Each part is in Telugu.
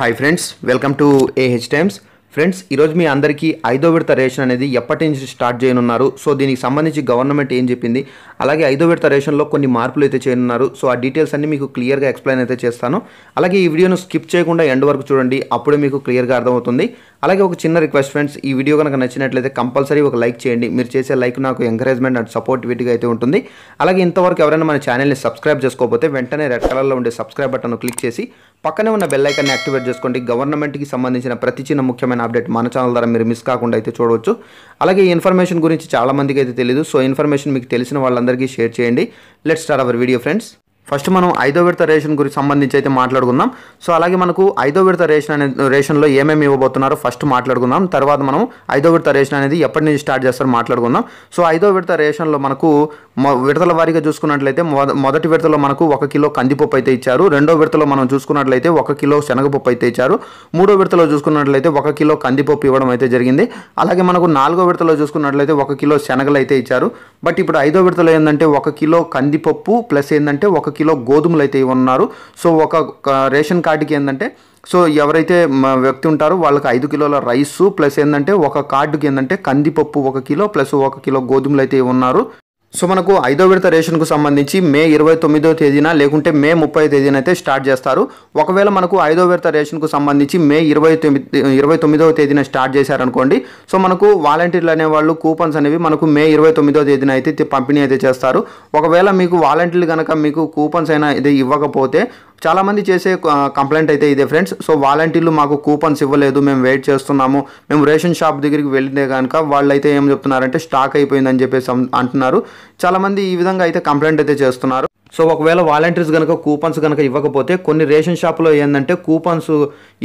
hi friends welcome to A H times friends ఈరోజు మీ అందరికీ ఐదో విడత రేషన్ అనేది ఎప్పటి నుంచి స్టార్ట్ చేయనున్నారు సో దీనికి సంబంధించి గవర్నమెంట్ ఏం చెప్పింది అలాగే ఐదో విడత రేషన్లో కొన్ని మార్పులు అయితే చేయనున్నారు సో ఆ డీటెయిల్స్ అన్ని మీకు క్లియర్గా ఎక్స్ప్లెయిన్ అయితే చేస్తాను అలాగే ఈ వీడియోను స్కిప్ చేయకుండా ఎండ్ వరకు చూడండి అప్పుడే మీకు క్లియర్గా అర్థమవుతుంది అలాగే ఒక చిన్న రిక్వెస్ట్ ఫ్రెండ్స్ ఈ వీడియో కనుక నచ్చినట్లయితే కంపల్సరీ ఒక లైక్ చేయండి మీరు చేసే లైక్ నాకు ఎంకరేజ్మెంట్ అండ్ సపోర్ట్ వీటిగా అయితే ఉంటుంది అలాగే ఇంతవరకు ఎవరైనా మన ఛానల్ని సబ్స్క్రైబ్ చేసుకోకపోతే వెంటనే రెడ్ కలర్లో ఉండే సబ్స్క్రైబ్ బటన్ క్లిక్ చేసి పక్కనే ఉన్న బెల్ ఐకాన్ని యాక్టివేట్ చేసుకోండి గవర్నమెంట్కి సంబంధించిన ప్రతి చిన్న ముఖ్యమైన అప్డేట్ మన ఛానల్ ద్వారా మీరు మిస్ కాకుండా అయితే చూడవచ్చు అలాగే ఈ ఇన్ఫర్మేషన్ గురించి చాలామందికి అయితే తెలియదు సో ఇన్ఫర్మేషన్ మీకు తెలిసిన వాళ్ళందరికీ షేర్ చేయండి let start our video friends first మనం ఐదో విడత రేషన్ గురించి సంబంధించి అయితే మాట్లాడుకుందాం సో అలాగే మనకు ఐదో విడత రేషన్ అనే రేషన్లో ఏమేమి ఇవ్వబోతున్నారో ఫస్ట్ మాట్లాడుకుందాం తర్వాత మనం ఐదో విడత రేషన్ అనేది ఎప్పటి నుంచి స్టార్ట్ చేస్తారో మాట్లాడుకుందాం సో ఐదో విడత రేషన్లో మనకు విడతల వారీగా చూసుకున్నట్లయితే మొదటి విడతలో మనకు ఒక కిలో కందిపప్పు అయితే ఇచ్చారు రెండో విడతలో మనం చూసుకున్నట్లయితే ఒక కిలో శనగపప్పు అయితే ఇచ్చారు మూడో విడతలో చూసుకున్నట్లయితే ఒక కిలో కందిపప్పు ఇవ్వడం అయితే జరిగింది అలాగే మనకు నాలుగో విడతలో చూసుకున్నట్లయితే ఒక కిలో శనగలు అయితే ఇచ్చారు బట్ ఇప్పుడు ఐదో విడతలో ఏంటంటే ఒక కిలో కందిపప్పు ప్లస్ ఏంటంటే ఒక కిలో గోధుమలు అయితే ఉన్నారు సో ఒక రేషన్ కార్డుకి ఏంటంటే సో ఎవరైతే వ్యక్తి ఉంటారో వాళ్ళకి ఐదు కిలోల రైస్ ప్లస్ ఏంటంటే ఒక కార్డుకి ఏంటంటే కందిపప్పు ఒక కిలో ప్లస్ ఒక కిలో గోధుమలు అయితే ఉన్నారు సో మనకు ఐదో విడత రేషన్కు సంబంధించి మే ఇరవై తొమ్మిదో తేదీన లేకుంటే మే ముప్పై తేదీన అయితే స్టార్ట్ చేస్తారు ఒకవేళ మనకు ఐదో విడత రేషన్కు సంబంధించి మే ఇరవై తొమ్మిది ఇరవై తొమ్మిదవ తేదీన స్టార్ట్ చేశారనుకోండి సో మనకు వాలంటీర్లు అనేవాళ్ళు కూపన్స్ అనేవి మనకు మే ఇరవై తొమ్మిదో తేదీన అయితే పంపిణీ అయితే చేస్తారు ఒకవేళ మీకు వాలంటీర్లు కనుక మీకు కూపన్స్ అయినా ఇది ఇవ్వకపోతే చాలామంది చేసే కంప్లైంట్ అయితే ఇదే ఫ్రెండ్స్ సో వాలంటీర్లు మాకు కూపన్స్ ఇవ్వలేదు మేము వెయిట్ చేస్తున్నాము మేము రేషన్ షాప్ దగ్గరికి వెళ్ళిందే కనుక అయితే ఏం చెప్తున్నారంటే స్టాక్ అయిపోయిందని చెప్పేసి అంటున్నారు చాలామంది ఈ విధంగా అయితే కంప్లైంట్ అయితే చేస్తున్నారు సో ఒకవేళ వాలంటీర్స్ కనుక కూపన్స్ కనుక ఇవ్వకపోతే కొన్ని రేషన్ షాప్లో ఏంటంటే కూపన్స్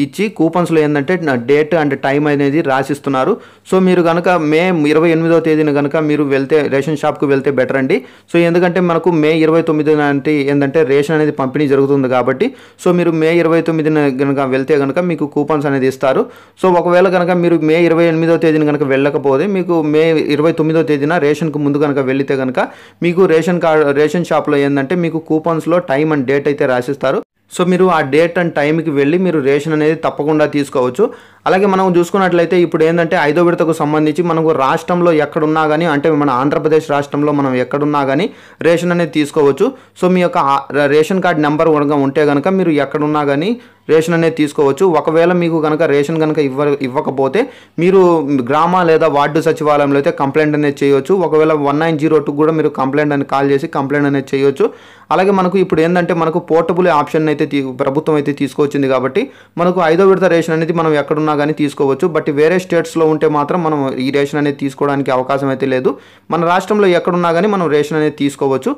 ఇచ్చి కూపన్స్లో ఏంటంటే డేట్ అండ్ టైం అనేది రాసిస్తున్నారు సో మీరు కనుక మే ఇరవై ఎనిమిదో తేదీన కనుక మీరు వెళ్తే రేషన్ షాప్కి వెళ్తే బెటర్ అండి సో ఎందుకంటే మనకు మే ఇరవై తొమ్మిది అంటే ఏంటంటే రేషన్ అనేది పంపిణీ జరుగుతుంది కాబట్టి సో మీరు మే ఇరవై తొమ్మిదిన కనుక వెళ్తే కనుక మీకు కూపన్స్ అనేది ఇస్తారు సో ఒకవేళ కనుక మీరు మే ఇరవై ఎనిమిదో తేదీన కనుక వెళ్ళకపోతే మీకు మే ఇరవై తొమ్మిదో తేదీన రేషన్కు ముందు కనుక వెళితే కనుక మీకు రేషన్ కార్డ్ రేషన్ షాప్లో ఏంటంటే మీకు కూపన్స్లో టైం అండ్ డేట్ అయితే రాసిస్తారు సో మీరు ఆ డేట్ అండ్ టైంకి వెళ్ళి మీరు రేషన్ అనేది తప్పకుండా తీసుకోవచ్చు అలాగే మనం చూసుకున్నట్లయితే ఇప్పుడు ఏంటంటే ఐదో విడతకు సంబంధించి మనకు రాష్ట్రంలో ఎక్కడున్నా కానీ అంటే మన ఆంధ్రప్రదేశ్ రాష్ట్రంలో మనం ఎక్కడున్నా కానీ రేషన్ అనేది తీసుకోవచ్చు సో మీ యొక్క రేషన్ కార్డ్ నెంబర్ కనుక ఉంటే కనుక మీరు ఎక్కడున్నా కానీ రేషన్ అనేది తీసుకోవచ్చు ఒకవేళ మీకు కనుక రేషన్ కనుక ఇవ్వ ఇవ్వకపోతే మీరు గ్రామ లేదా వార్డు సచివాలయంలో అయితే కంప్లైంట్ అనేది చేయవచ్చు ఒకవేళ వన్ నైన్ జీరో టూ కూడా మీరు కంప్లైంట్ అని కాల్ చేసి కంప్లైంట్ అనేది చేయవచ్చు అలాగే మనకు ఇప్పుడు ఏంటంటే మనకు పోర్టబుల్ ఆప్షన్ అయితే ప్రభుత్వం అయితే తీసుకొచ్చింది కాబట్టి మనకు ఐదో విడత రేషన్ అనేది మనం ఎక్కడున్నా కానీ తీసుకోవచ్చు బట్ వేరే స్టేట్స్లో ఉంటే మాత్రం మనం ఈ రేషన్ అనేది తీసుకోవడానికి అవకాశం అయితే లేదు మన రాష్ట్రంలో ఎక్కడున్నా కానీ మనం రేషన్ అనేది తీసుకోవచ్చు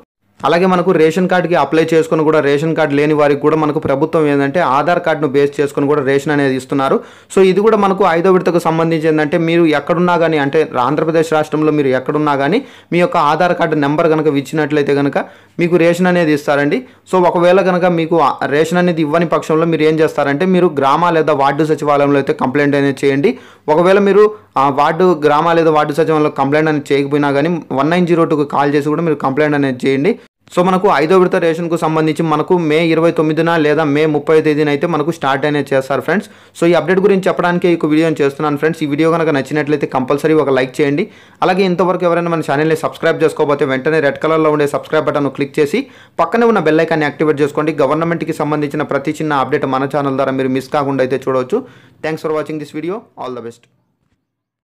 అలాగే మనకు రేషన్ కార్డుకి అప్లై చేసుకుని కూడా రేషన్ కార్డు లేని వారికి కూడా మనకు ప్రభుత్వం ఏంటంటే ఆధార్ కార్డును బేస్ చేసుకుని కూడా రేషన్ అనేది ఇస్తున్నారు సో ఇది కూడా మనకు ఐదో విడతకు సంబంధించి ఏంటంటే మీరు ఎక్కడున్నా కానీ అంటే ఆంధ్రప్రదేశ్ రాష్ట్రంలో మీరు ఎక్కడున్నా కానీ మీ యొక్క ఆధార్ కార్డు నెంబర్ కనుక ఇచ్చినట్లయితే కనుక మీకు రేషన్ అనేది ఇస్తారండి సో ఒకవేళ కనుక మీకు రేషన్ అనేది ఇవ్వని పక్షంలో మీరు ఏం చేస్తారంటే మీరు గ్రామ లేదా వార్డు సచివాలయంలో అయితే కంప్లైంట్ అనేది చేయండి ఒకవేళ మీరు వార్డు గ్రామాలు ఏదో వార్డు సచివాలయంలో కంప్లైంట్ అనేది చేయకపోయినా కానీ వన్ నైన్ జీరో టూకి కాల్ చేసి కూడా మీరు కంప్లైంట్ అనేది చేయండి సో మనకు ఐదో విడత రేషన్కు సంబంధించి మనకు మే ఇరవై తొమ్మిదిన లేదా మే ముప్పై తేదీన అయితే మనకు స్టార్ట్ అనేది చేస్తారు ఫ్రెండ్స్ సో ఈ అప్డేట్ గురించి చెప్పడానికి ఈ వీడియోని చేస్తున్నాను ఫ్రెండ్స్ ఈ వీడియో కనుక నచ్చినట్లయితే కంపల్సరీ ఒక లైక్ చేయండి అలాగే ఇంతవరకు ఎవరైనా మన ఛానల్ని సబ్స్క్రైబ్ చేసుకోకపోతే వెంటనే రెడ్ కలర్లో ఉండే సబ్స్క్రైబ్ బటన్ను క్లిక్ చేసి పక్కనే ఉన్న బెల్ ఐకాన్ని యాక్టివేట్ చేసుకోండి గవర్నమెంట్కి సంబంధించిన ప్రతి చిన్న అప్డేట్ మన ఛానల్ ద్వారా మీరు మిస్ కాకుండా అయితే చూడవచ్చు thanks for watching this video all the best